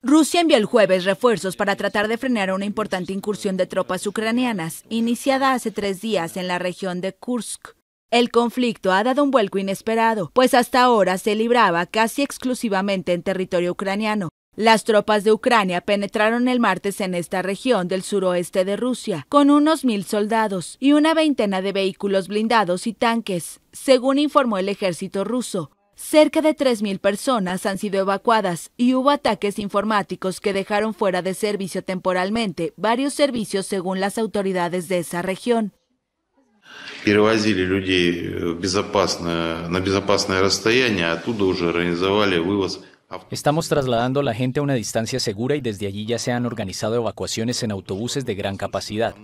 Rusia envió el jueves refuerzos para tratar de frenar una importante incursión de tropas ucranianas, iniciada hace tres días en la región de Kursk. El conflicto ha dado un vuelco inesperado, pues hasta ahora se libraba casi exclusivamente en territorio ucraniano. Las tropas de Ucrania penetraron el martes en esta región del suroeste de Rusia, con unos mil soldados y una veintena de vehículos blindados y tanques, según informó el ejército ruso. Cerca de 3.000 personas han sido evacuadas y hubo ataques informáticos que dejaron fuera de servicio temporalmente varios servicios según las autoridades de esa región. Э, Estamos trasladando a la gente a una distancia segura y desde allí ya se han organizado evacuaciones en autobuses de gran capacidad.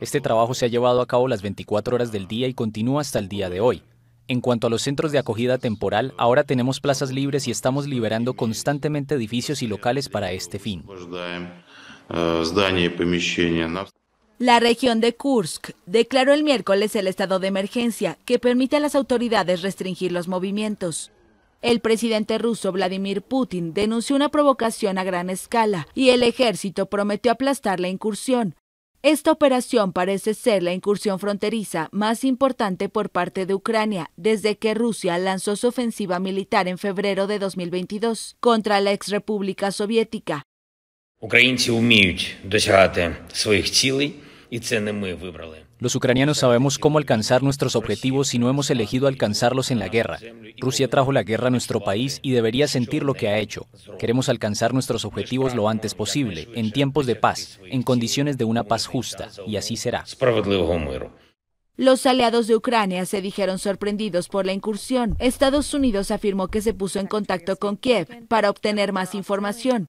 Este trabajo se ha llevado a cabo las 24 horas del día y continúa hasta el día de hoy. En cuanto a los centros de acogida temporal, ahora tenemos plazas libres y estamos liberando constantemente edificios y locales para este fin. Э, la región de Kursk declaró el miércoles el estado de emergencia que permite a las autoridades restringir los movimientos. El presidente ruso Vladimir Putin denunció una provocación a gran escala y el ejército prometió aplastar la incursión, esta operación parece ser la incursión fronteriza más importante por parte de Ucrania desde que Rusia lanzó su ofensiva militar en febrero de 2022 contra la ex república soviética. Los ucranianos sabemos cómo alcanzar nuestros objetivos si no hemos elegido alcanzarlos en la guerra. Rusia trajo la guerra a nuestro país y debería sentir lo que ha hecho. Queremos alcanzar nuestros objetivos lo antes posible, en tiempos de paz, en condiciones de una paz justa, y así será. Los aliados de Ucrania se dijeron sorprendidos por la incursión. Estados Unidos afirmó que se puso en contacto con Kiev para obtener más información.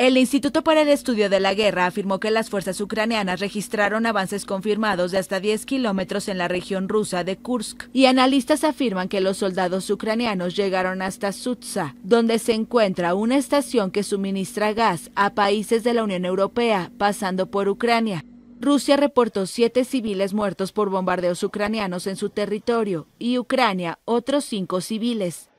El Instituto para el Estudio de la Guerra afirmó que las fuerzas ucranianas registraron avances confirmados de hasta 10 kilómetros en la región rusa de Kursk y analistas afirman que los soldados ucranianos llegaron hasta Sutsa, donde se encuentra una estación que suministra gas a países de la Unión Europea, pasando por Ucrania. Rusia reportó siete civiles muertos por bombardeos ucranianos en su territorio y Ucrania otros cinco civiles.